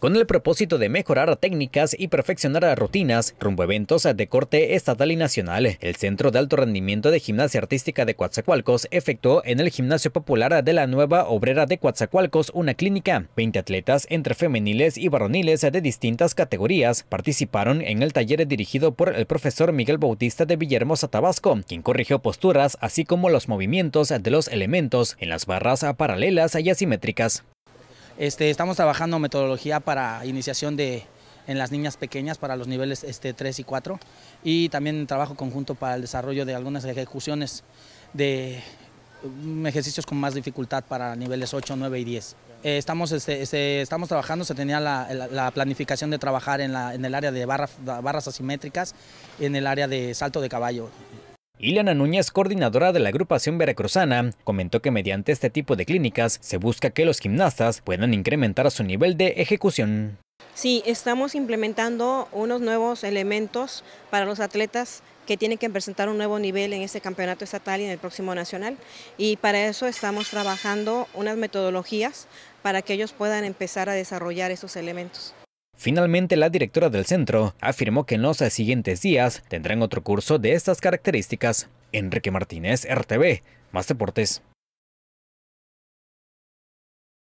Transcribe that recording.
con el propósito de mejorar técnicas y perfeccionar rutinas rumbo a eventos de corte estatal y nacional. El Centro de Alto Rendimiento de Gimnasia Artística de Coatzacoalcos efectuó en el Gimnasio Popular de la Nueva Obrera de Coatzacoalcos una clínica. Veinte atletas entre femeniles y varoniles de distintas categorías participaron en el taller dirigido por el profesor Miguel Bautista de Villahermosa, Tabasco, quien corrigió posturas así como los movimientos de los elementos en las barras paralelas y asimétricas. Este, estamos trabajando metodología para iniciación en las niñas pequeñas para los niveles este, 3 y 4 y también trabajo conjunto para el desarrollo de algunas ejecuciones de mm, ejercicios con más dificultad para niveles 8, 9 y 10. Eh, estamos, este, este, estamos trabajando, se tenía la, planificación de trabajar en, el área de barras asimétricas, en el área de salto de caballo. Ileana Núñez, coordinadora de la agrupación veracruzana, comentó que mediante este tipo de clínicas se busca que los gimnastas puedan incrementar su nivel de ejecución. Sí, estamos implementando unos nuevos elementos para los atletas que tienen que presentar un nuevo nivel en este campeonato estatal y en el próximo nacional. Y para eso estamos trabajando unas metodologías para que ellos puedan empezar a desarrollar esos elementos. Finalmente, la directora del centro afirmó que en los siguientes días tendrán otro curso de estas características. Enrique Martínez, RTV, más deportes.